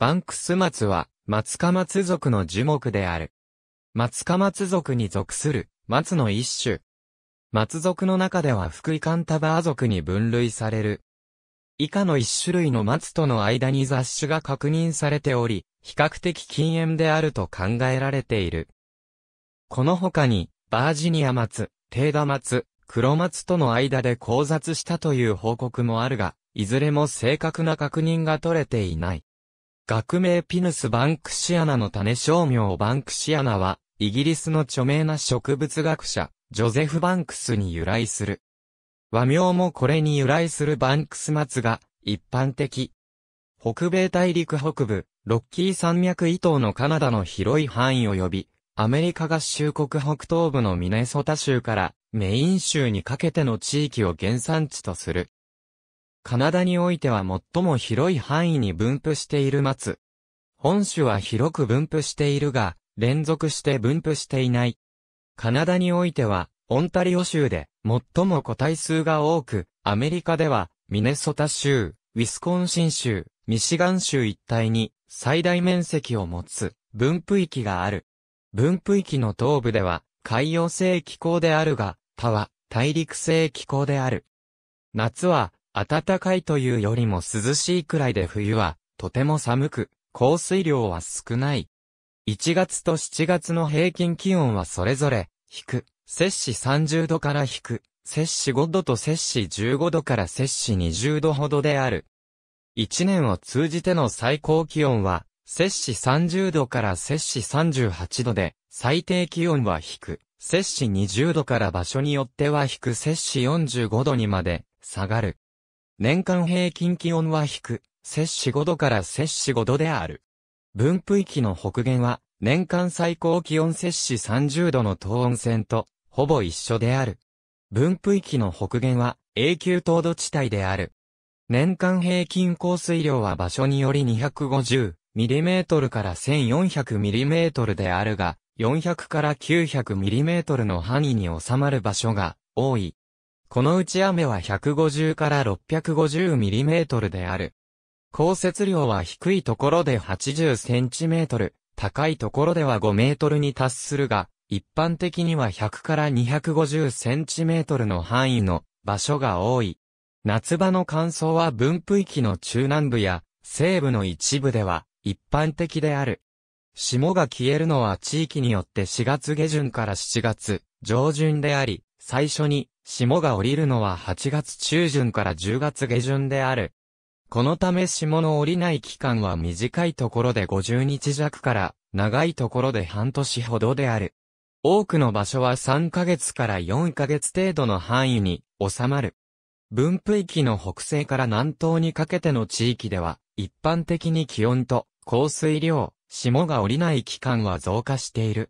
バンクス松は、松か松族の樹木である。松か松族に属する、松の一種。松族の中では福井カンタバー属に分類される。以下の一種類の松との間に雑種が確認されており、比較的禁煙であると考えられている。この他に、バージニア松、テーダ松、黒松との間で交雑したという報告もあるが、いずれも正確な確認が取れていない。学名ピヌス・バンクシアナの種商名バンクシアナは、イギリスの著名な植物学者、ジョゼフ・バンクスに由来する。和名もこれに由来するバンクス松が、一般的。北米大陸北部、ロッキー山脈以東のカナダの広い範囲を呼び、アメリカ合衆国北東部のミネソタ州からメイン州にかけての地域を原産地とする。カナダにおいては最も広い範囲に分布している松。本種は広く分布しているが、連続して分布していない。カナダにおいては、オンタリオ州で最も個体数が多く、アメリカでは、ミネソタ州、ウィスコンシン州、ミシガン州一帯に最大面積を持つ分布域がある。分布域の東部では海洋性気候であるが、他は大陸性気候である。夏は暖かいというよりも涼しいくらいで冬は、とても寒く、降水量は少ない。1月と7月の平均気温はそれぞれ、低く、摂氏30度から低く、摂氏5度と摂氏15度から摂氏20度ほどである。1年を通じての最高気温は、摂氏30度から摂氏38度で、最低気温は低く、摂氏20度から場所によっては低く摂氏45度にまで下がる。年間平均気温は低摂氏5度から摂氏5度である。分布域の北限は、年間最高気温摂氏30度の東温線と、ほぼ一緒である。分布域の北限は、永久凍土地帯である。年間平均降水量は場所により 250mm から 1400mm であるが、400から 900mm の範囲に収まる場所が多い。このうち雨は150から650ミリメートルである。降雪量は低いところで80センチメートル、高いところでは5メートルに達するが、一般的には100から250センチメートルの範囲の場所が多い。夏場の乾燥は分布域の中南部や西部の一部では一般的である。霜が消えるのは地域によって4月下旬から7月上旬であり、最初に霜が降りるのは8月中旬から10月下旬である。このため霜の降りない期間は短いところで50日弱から長いところで半年ほどである。多くの場所は3ヶ月から4ヶ月程度の範囲に収まる。分布域の北西から南東にかけての地域では、一般的に気温と降水量、霜が降りない期間は増加している。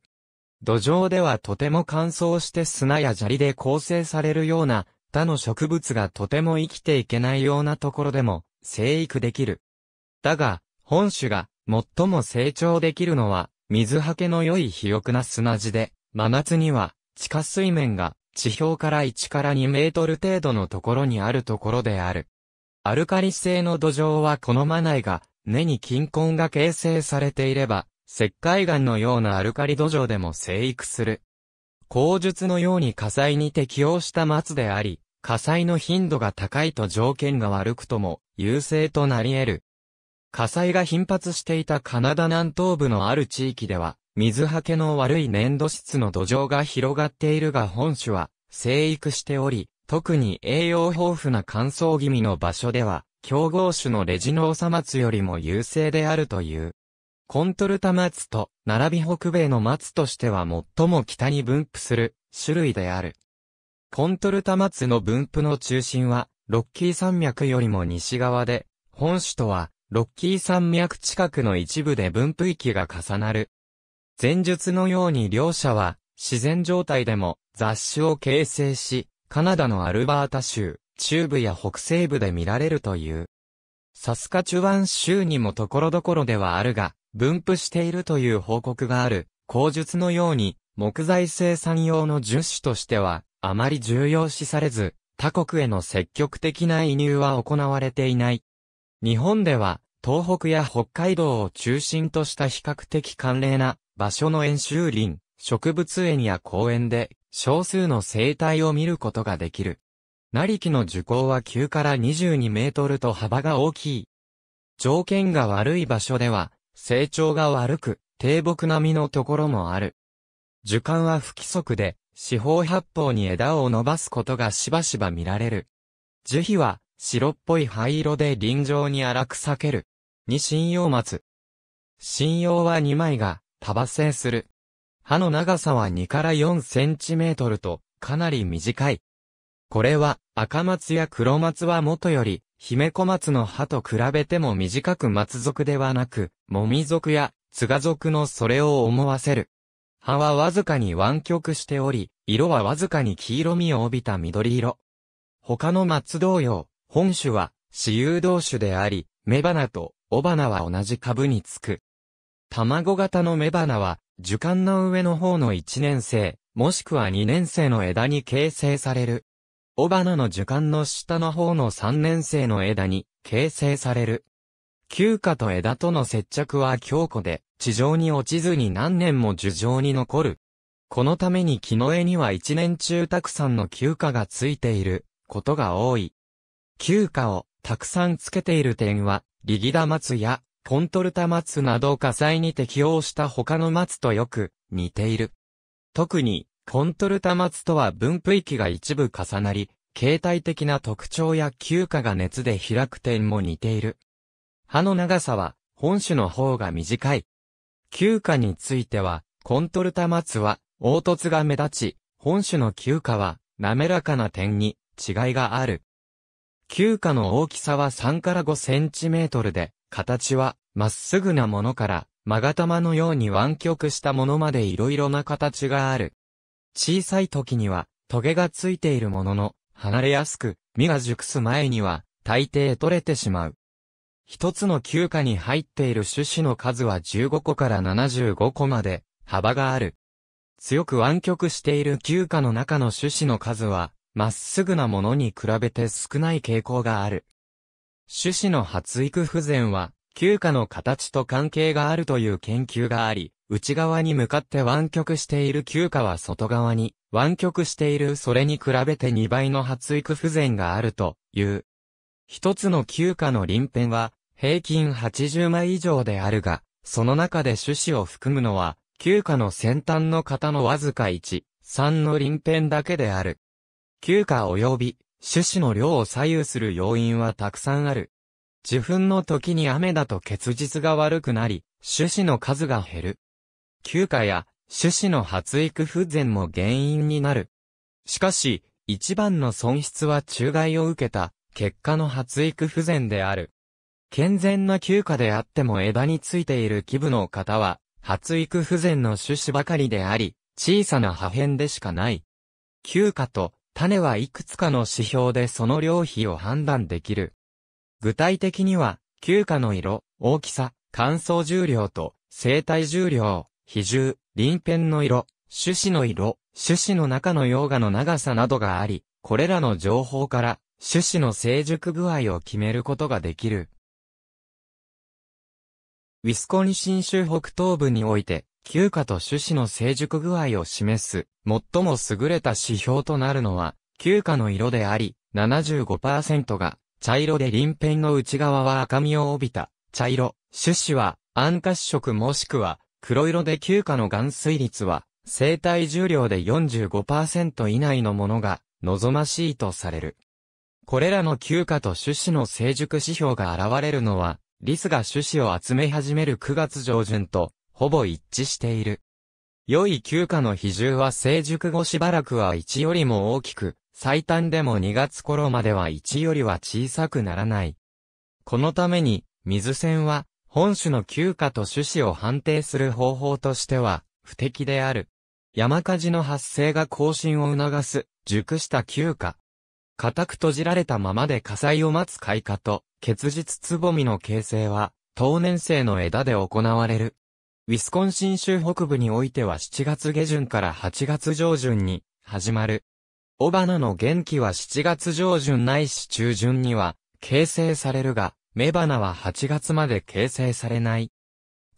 土壌ではとても乾燥して砂や砂利で構成されるような他の植物がとても生きていけないようなところでも生育できる。だが、本種が最も成長できるのは水はけの良い肥沃な砂地で、真夏には地下水面が地表から1から2メートル程度のところにあるところである。アルカリ性の土壌は好まないが、根に菌根が形成されていれば、石灰岩のようなアルカリ土壌でも生育する。口述のように火災に適応した松であり、火災の頻度が高いと条件が悪くとも優勢となり得る。火災が頻発していたカナダ南東部のある地域では、水はけの悪い粘土質の土壌が広がっているが本種は生育しており、特に栄養豊富な乾燥気味の場所では、競合種のレジノオサマツよりも優勢であるという。コントルタ松と、並び北米の松としては最も北に分布する種類である。コントルタ松の分布の中心は、ロッキー山脈よりも西側で、本種とは、ロッキー山脈近くの一部で分布域が重なる。前述のように両者は、自然状態でも雑種を形成し、カナダのアルバータ州、中部や北西部で見られるという。サスカチュワン州にも所々ではあるが、分布しているという報告がある、口述のように、木材生産用の樹種としては、あまり重要視されず、他国への積極的な移入は行われていない。日本では、東北や北海道を中心とした比較的寒冷な場所の演習林、植物園や公園で少数の生態を見ることができる。成木の樹高は9から22メートルと幅が大きい。条件が悪い場所では成長が悪く、低木並みのところもある。樹幹は不規則で、四方八方に枝を伸ばすことがしばしば見られる。樹皮は白っぽい灰色で臨場に荒く裂ける。に針葉松。針葉は2枚が束製する。葉の長さは2から4センチメートルとかなり短い。これは赤松や黒松はもとより姫小松の葉と比べても短く松属ではなく、もみ属や、ツガ属のそれを思わせる。葉はわずかに湾曲しており、色はわずかに黄色みを帯びた緑色。他の松同様、本種は、私有同種であり、雌花と雄花は同じ株につく。卵型の雌花は、樹幹の上の方の1年生、もしくは2年生の枝に形成される。雄花の樹幹の下の方の3年生の枝に形成される。休暇と枝との接着は強固で、地上に落ちずに何年も樹上に残る。このために木の枝には一年中たくさんの休暇がついていることが多い。休暇をたくさんつけている点は、リギダ松やコントルタ松など火災に適応した他の松とよく似ている。特にコントルタマツとは分布域が一部重なり、形態的な特徴や休暇が熱で開く点も似ている。葉の長さは本種の方が短い。休暇については、コントルタマツは凹凸が目立ち、本種の休暇は滑らかな点に違いがある。休暇の大きさは3から5センチメートルで、形はまっすぐなものから、まがたまのように湾曲したものまで色々な形がある。小さい時には、トゲがついているものの、離れやすく、実が熟す前には、大抵取れてしまう。一つの休暇に入っている種子の数は15個から75個まで、幅がある。強く湾曲している休暇の中の種子の数は、まっすぐなものに比べて少ない傾向がある。種子の発育不全は、休暇の形と関係があるという研究があり、内側に向かって湾曲している休暇は外側に湾曲しているそれに比べて2倍の発育不全があるという。一つの休暇の輪辺は平均80枚以上であるが、その中で種子を含むのは休暇の先端の型のわずか1、3の輪辺だけである。休暇及び種子の量を左右する要因はたくさんある。受粉の時に雨だと結実が悪くなり、種子の数が減る。休暇や種子の発育不全も原因になる。しかし、一番の損失は中害を受けた結果の発育不全である。健全な休暇であっても枝についている基部の方は、発育不全の種子ばかりであり、小さな破片でしかない。休暇と種はいくつかの指標でその量比を判断できる。具体的には、休暇の色、大きさ、乾燥重量と生体重量、比重、鱗片の色、種子の色、種子の中の溶岩の長さなどがあり、これらの情報から、種子の成熟具合を決めることができる。ウィスコンシン州北東部において、休暇と種子の成熟具合を示す、最も優れた指標となるのは、休暇の色であり、75%が、茶色で鱗片の内側は赤みを帯びた、茶色、種子は、暗褐色もしくは、黒色で休暇の含水率は、生体重量で45%以内のものが望ましいとされる。これらの休暇と種子の成熟指標が現れるのは、リスが種子を集め始める9月上旬と、ほぼ一致している。良い休暇の比重は成熟後しばらくは1よりも大きく、最短でも2月頃までは1よりは小さくならない。このために、水線は、本種の休暇と種子を判定する方法としては、不適である。山火事の発生が更新を促す、熟した休暇。固く閉じられたままで火災を待つ開花と、結実つぼみの形成は、当年生の枝で行われる。ウィスコンシン州北部においては7月下旬から8月上旬に始まる。雄花の元気は7月上旬ないし中旬には形成されるが、雌花は8月まで形成されない。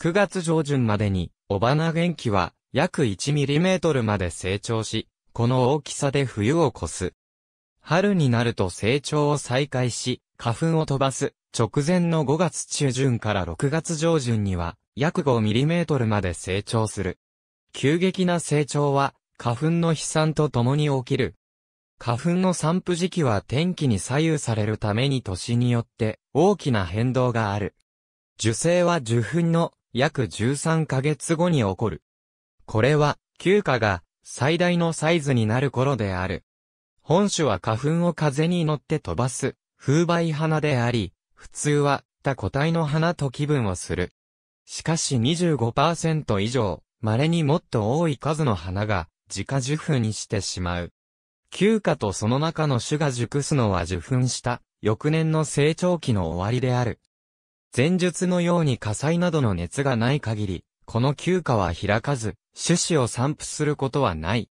9月上旬までに、雄花元気は約 1mm まで成長し、この大きさで冬を越す。春になると成長を再開し、花粉を飛ばす直前の5月中旬から6月上旬には約 5mm まで成長する。急激な成長は花粉の飛散とともに起きる花粉の散布時期は天気に左右されるために年によって大きな変動がある。受精は受粉の約13ヶ月後に起こる。これは休暇が最大のサイズになる頃である。本種は花粉を風に乗って飛ばす風媒花であり、普通は他個体の花と気分をする。しかし25%以上、稀にもっと多い数の花が自家受粉にしてしまう。休暇とその中の種が熟すのは受粉した、翌年の成長期の終わりである。前述のように火災などの熱がない限り、この休暇は開かず、種子を散布することはない。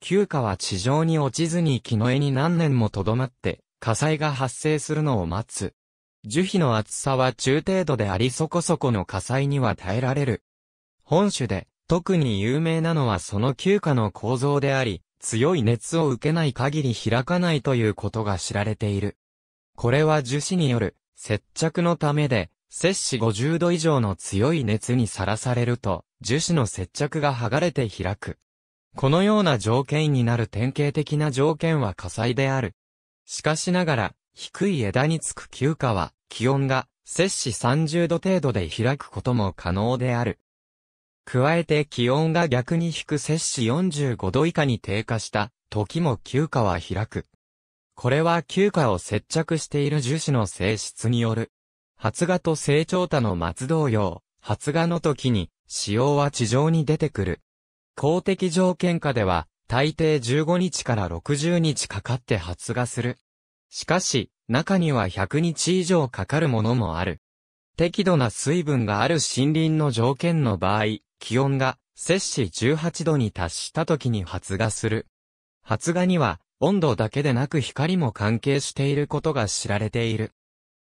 休暇は地上に落ちずに木の絵に何年も留まって、火災が発生するのを待つ。樹皮の厚さは中程度でありそこそこの火災には耐えられる。本種で、特に有名なのはその休暇の構造であり、強い熱を受けない限り開かないということが知られている。これは樹脂による接着のためで、摂氏50度以上の強い熱にさらされると、樹脂の接着が剥がれて開く。このような条件になる典型的な条件は火災である。しかしながら、低い枝につく休暇は、気温が摂氏30度程度で開くことも可能である。加えて気温が逆に低く摂氏45度以下に低下した時も休暇は開く。これは休暇を接着している樹脂の性質による。発芽と成長多の松同様、発芽の時に、使用は地上に出てくる。公的条件下では、大抵15日から60日かかって発芽する。しかし、中には100日以上かかるものもある。適度な水分がある森林の条件の場合、気温が摂氏18度に達した時に発芽する。発芽には温度だけでなく光も関係していることが知られている。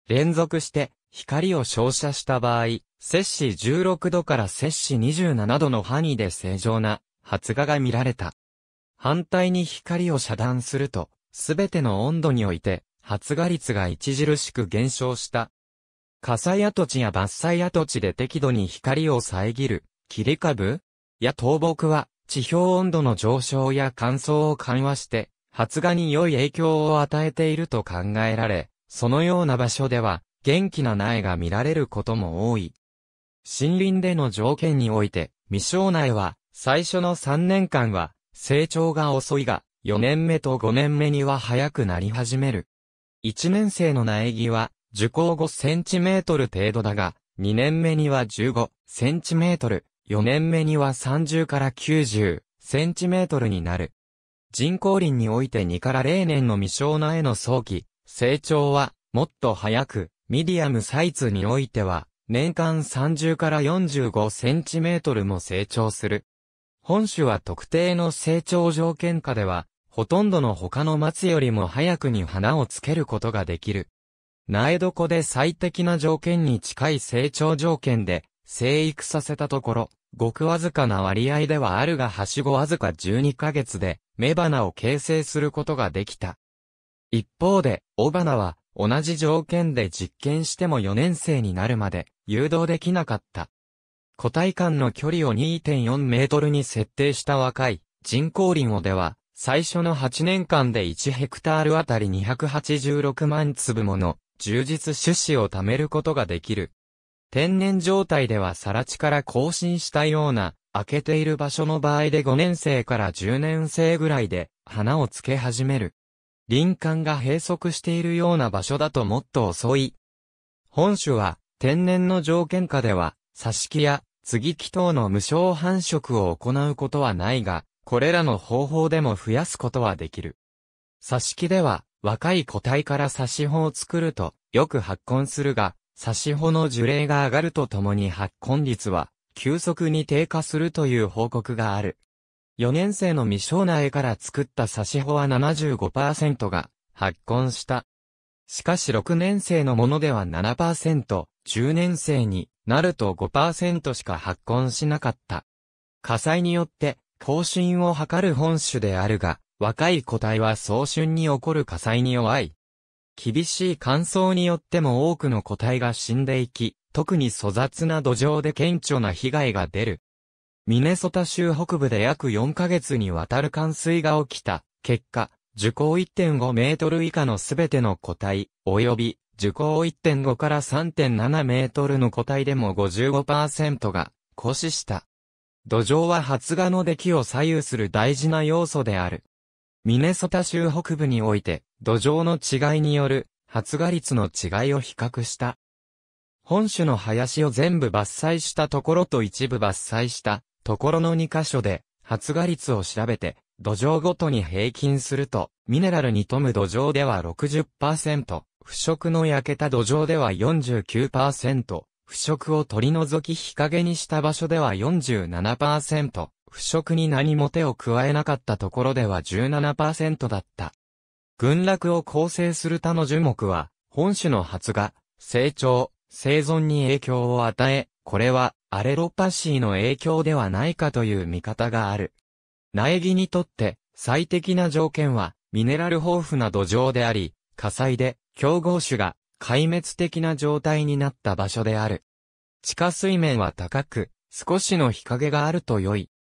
連続して光を照射した場合、摂氏16度から摂氏27度の範囲で正常な発芽が見られた。反対に光を遮断すると、すべての温度において発芽率が著しく減少した。火災跡地や伐採跡地で適度に光を遮る切り株や倒木は地表温度の上昇や乾燥を緩和して、発芽に良い影響を与えていると考えられ、そのような場所では、元気な苗が見られることも多い。森林での条件において、未生苗は、最初の3年間は、成長が遅いが、4年目と5年目には早くなり始める。1年生の苗木は、樹高5センチメートル程度だが、2年目には15センチメートル、4年目には30から90センチメートルになる。人工林において2から0年の未生苗の早期、成長はもっと早く、ミディアムサイズにおいては年間30から45センチメートルも成長する。本種は特定の成長条件下では、ほとんどの他の松よりも早くに花をつけることができる。苗床で最適な条件に近い成長条件で、生育させたところ、ごくわずかな割合ではあるがはしごわずか12ヶ月で、雌花を形成することができた。一方で、雄花は、同じ条件で実験しても4年生になるまで、誘導できなかった。個体間の距離を2.4メートルに設定した若い、人工林をでは、最初の8年間で1ヘクタールあたり286万粒もの、充実種子を貯めることができる。天然状態では更地から更新したような、開けている場所の場合で5年生から10年生ぐらいで花をつけ始める。林間が閉塞しているような場所だともっと遅い。本種は天然の条件下では、挿し木や継ぎ木等の無償繁殖を行うことはないが、これらの方法でも増やすことはできる。挿し木では若い個体から挿し穂を作るとよく発根するが、差し穂の樹齢が上がるとともに発根率は急速に低下するという報告がある。4年生の未生苗から作った差し穂は75%が発根した。しかし6年生のものでは7%、10年生になると5%しか発根しなかった。火災によって更新を図る本種であるが、若い個体は早春に起こる火災に弱い。厳しい乾燥によっても多くの個体が死んでいき、特に粗雑な土壌で顕著な被害が出る。ミネソタ州北部で約4ヶ月にわたる冠水が起きた結果、樹高1.5メートル以下のすべての個体、及び樹高1.5から3.7メートルの個体でも55%が枯死した。土壌は発芽の出来を左右する大事な要素である。ミネソタ州北部において、土壌の違いによる発芽率の違いを比較した。本種の林を全部伐採したところと一部伐採したところの2箇所で発芽率を調べて土壌ごとに平均するとミネラルに富む土壌では60%、腐食の焼けた土壌では49%、腐食を取り除き日陰にした場所では47%、腐食に何も手を加えなかったところでは17%だった。群落を構成する他の樹木は、本種の発芽、成長、生存に影響を与え、これはアレロパシーの影響ではないかという見方がある。苗木にとって最適な条件はミネラル豊富な土壌であり、火災で競合種が壊滅的な状態になった場所である。地下水面は高く、少しの日陰があると良い。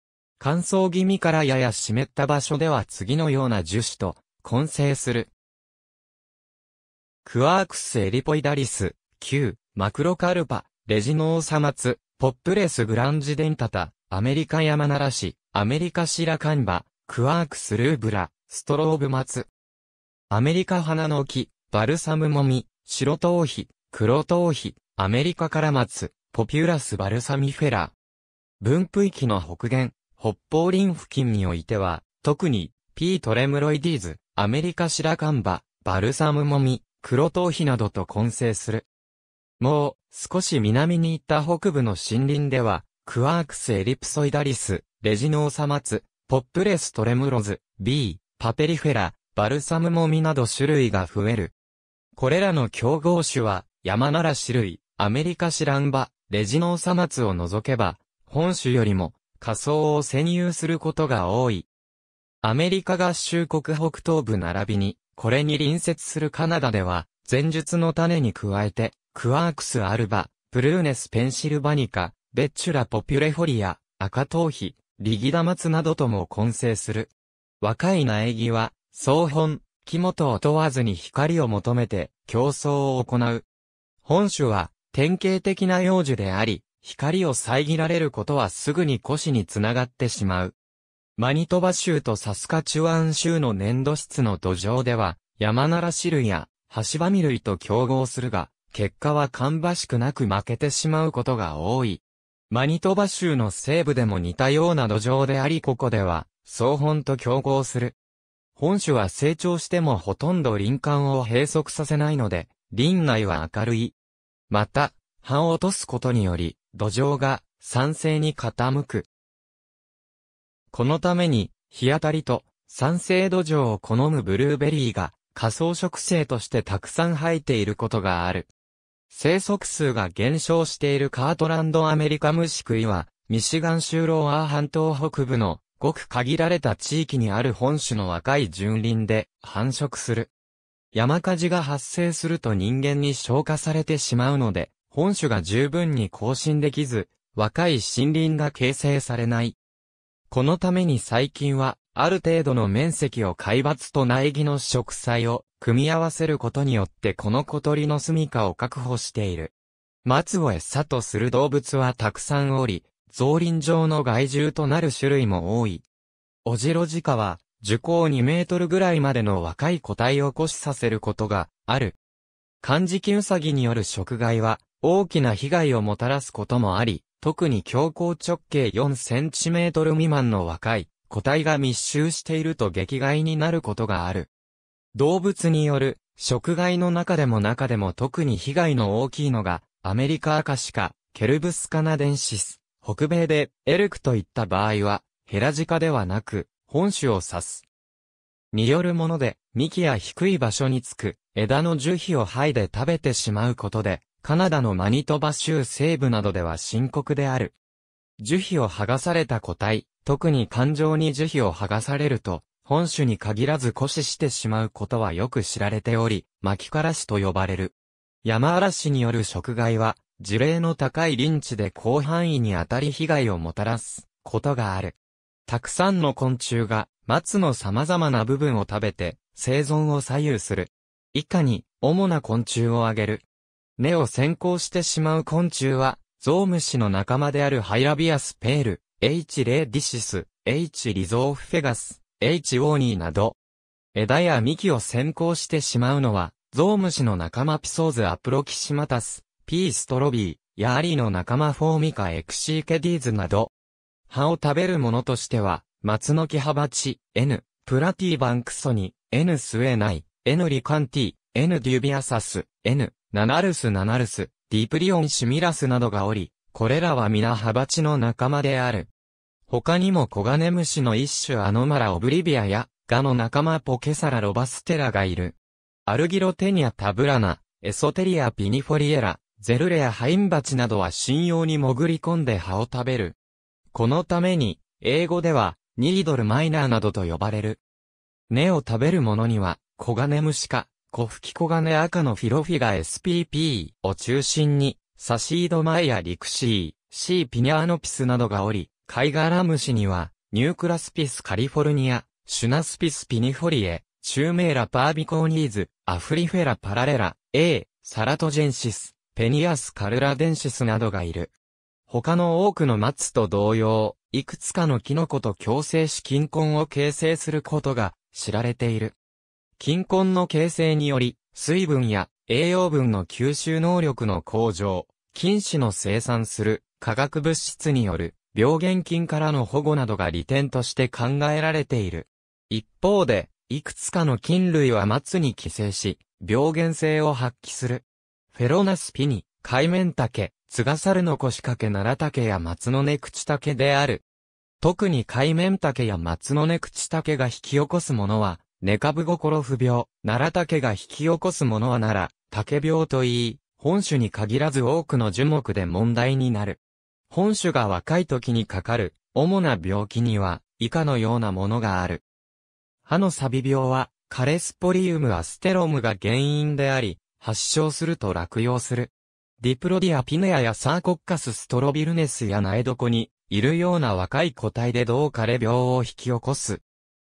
乾燥気味からやや湿った場所では次のような樹脂と混成する。クワークスエリポイダリス、9、マクロカルパ、レジノーサマツ、ポップレスグランジデンタタ、アメリカ山ならし、アメリカシラカンバ、クアークスルーブラ、ストローブマツ。アメリカ花の木、バルサムモミ、白頭皮、黒頭皮、アメリカカラマツ、ポピュラスバルサミフェラ。分布域の北限、北方林付近においては、特に、P トレムロイディーズ、アメリカシラカンバ、バルサムモミ、黒頭皮などと混成する。もう、少し南に行った北部の森林では、クワークスエリプソイダリス、レジノーサマツ、ポップレストレムロズ、B、パペリフェラ、バルサムモミなど種類が増える。これらの競合種は、山なら種類、アメリカシランバ、レジノーサマツを除けば、本種よりも仮想を占有することが多い。アメリカ合衆国北東部並びに、これに隣接するカナダでは、前述の種に加えて、クワークスアルバ、プルーネスペンシルバニカ、ベッチュラポピュレフォリア、赤頭皮、リギダマツなどとも混成する。若い苗木は、総本、木元を問わずに光を求めて、競争を行う。本種は、典型的な幼樹であり、光を遮られることはすぐに古につながってしまう。マニトバ州とサスカチュアン州の粘土質の土壌では、山ならし類や、ハシバミ類と競合するが、結果は芳しくなく負けてしまうことが多い。マニトバ州の西部でも似たような土壌でありここでは、総本と競合する。本種は成長してもほとんど林間を閉塞させないので、林内は明るい。また、葉を落とすことにより、土壌が酸性に傾く。このために、日当たりと酸性土壌を好むブルーベリーが、仮想植生としてたくさん生えていることがある。生息数が減少しているカートランドアメリカ虫食いは、ミシガン州ローアー半島北部のごく限られた地域にある本種の若い純林で繁殖する。山火事が発生すると人間に消化されてしまうので、本種が十分に更新できず、若い森林が形成されない。このために最近は、ある程度の面積を海抜と苗木の植栽を組み合わせることによってこの小鳥の住処を確保している。松を餌とする動物はたくさんおり、増林状の害獣となる種類も多い。オジロジカは、樹高2メートルぐらいまでの若い個体をこしさせることがある。漢字金キウサギによる食害は、大きな被害をもたらすこともあり、特に強行直径4センチメートル未満の若い個体が密集していると激害になることがある。動物による食害の中でも中でも特に被害の大きいのがアメリカアカシカ、ケルブスカナデンシス、北米でエルクといった場合はヘラジカではなく本種を指す。によるもので幹や低い場所につく枝の樹皮を剥いで食べてしまうことでカナダのマニトバ州西部などでは深刻である。樹皮を剥がされた個体、特に感情に樹皮を剥がされると、本種に限らず枯死してしまうことはよく知られており、巻きからしと呼ばれる。山嵐による食害は、事例の高い林地で広範囲にあたり被害をもたらすことがある。たくさんの昆虫が松の様々な部分を食べて生存を左右する。以下に主な昆虫を挙げる。目を先行してしまう昆虫は、ゾウムシの仲間であるハイラビアスペール、H レディシス、H リゾーフフェガス、H オーニーなど、枝や幹を先行してしまうのは、ゾウムシの仲間ピソーズアプロキシマタス、P ストロビー、ヤーリの仲間フォーミカエクシーケディーズなど、葉を食べるものとしては、松の木ハバチ、N、プラティバンクソニ、N スウェナイ、N リカンティ、N デュビアサス、N、ナナルスナナルス、ディプリオンシミラスなどがおり、これらは皆ハバチの仲間である。他にもコガネムシの一種アノマラオブリビアや、ガの仲間ポケサラロバステラがいる。アルギロテニアタブラナ、エソテリアピニフォリエラ、ゼルレアハインバチなどは信用に潜り込んで葉を食べる。このために、英語では、ニードルマイナーなどと呼ばれる。根を食べる者には、コガネムシか、コフキコガネ赤のフィロフィガ SPP を中心に、サシードマイア、リクシー、シーピニャーノピスなどがおり、カイガラムシには、ニュークラスピスカリフォルニア、シュナスピスピニフォリエ、チューメーラパービコーニーズ、アフリフェラパラレラ、A、サラトジェンシス、ペニアスカルラデンシスなどがいる。他の多くの松と同様、いくつかのキノコと共生し菌根を形成することが知られている。菌根の形成により、水分や栄養分の吸収能力の向上、菌糸の生産する化学物質による病原菌からの保護などが利点として考えられている。一方で、いくつかの菌類は松に寄生し、病原性を発揮する。フェロナスピニ、海タ竹、ツガサルノコシカケナラタケや松の根口竹である。特に海タ竹や松の根口竹が引き起こすものは、ゴ株心不病、奈良竹が引き起こすものはなら、竹病といい、本種に限らず多くの樹木で問題になる。本種が若い時にかかる、主な病気には、以下のようなものがある。歯の錆病は、カレスポリウムアステロムが原因であり、発症すると落葉する。ディプロディアピネアやサーコッカスストロビルネスや苗床に、いるような若い個体でどう枯れ病を引き起こす。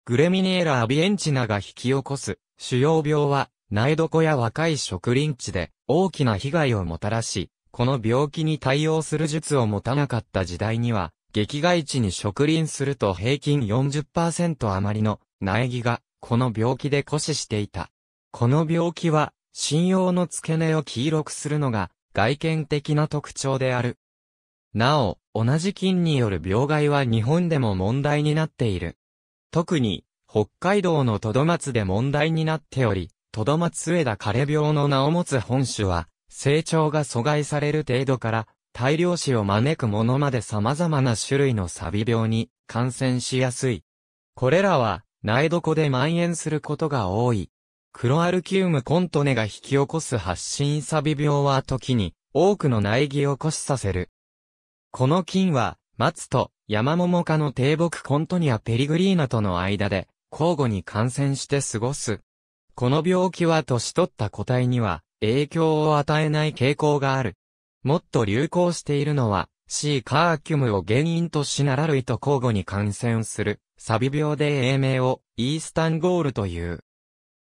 グレミニエラ・アビエンチナが引き起こす主要病は苗床や若い植林地で大きな被害をもたらし、この病気に対応する術を持たなかった時代には、劇害地に植林すると平均40%余りの苗木がこの病気で枯死していた。この病気は、信用の付け根を黄色くするのが外見的な特徴である。なお、同じ菌による病害は日本でも問題になっている。特に、北海道のトドマツで問題になっており、トドマツ枝枯れ病の名を持つ本種は、成長が阻害される程度から、大量死を招くものまで様々な種類のサビ病に感染しやすい。これらは、苗床で蔓延することが多い。クロアルキウムコントネが引き起こす発疹サビ病は時に、多くの苗木を起こしさせる。この菌は、松と山桃科の低木コントニアペリグリーナとの間で、交互に感染して過ごす。この病気は年取った個体には影響を与えない傾向がある。もっと流行しているのは C カーキュムを原因としなら類と交互に感染するサビ病で英名をイースタンゴールという。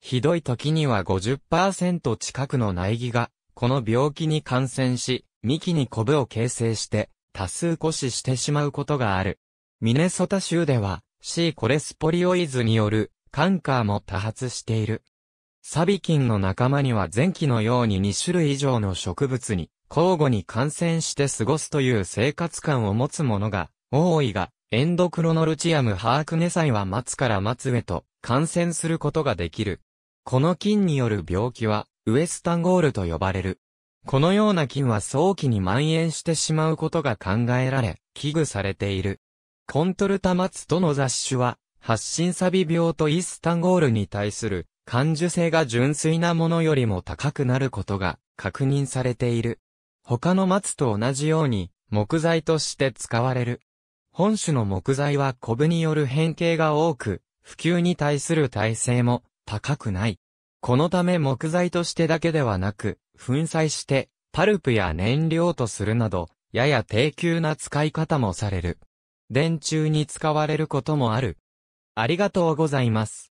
ひどい時には50%近くの苗木がこの病気に感染し、幹にコブを形成して多数故死してしまうことがある。ミネソタ州では C コレスポリオイズによるカンカーも多発している。サビ菌の仲間には前期のように2種類以上の植物に交互に感染して過ごすという生活感を持つものが多いが、エンドクロノルチアムハークネサイは末から末へと感染することができる。この菌による病気はウエスタンゴールと呼ばれる。このような菌は早期に蔓延してしまうことが考えられ、危惧されている。コントルタマツとの雑種は、発疹サビ病とイスタンゴールに対する感受性が純粋なものよりも高くなることが確認されている。他の松と同じように木材として使われる。本種の木材はコブによる変形が多く、普及に対する耐性も高くない。このため木材としてだけではなく、粉砕して、パルプや燃料とするなど、やや低級な使い方もされる。電柱に使われることもある。ありがとうございます。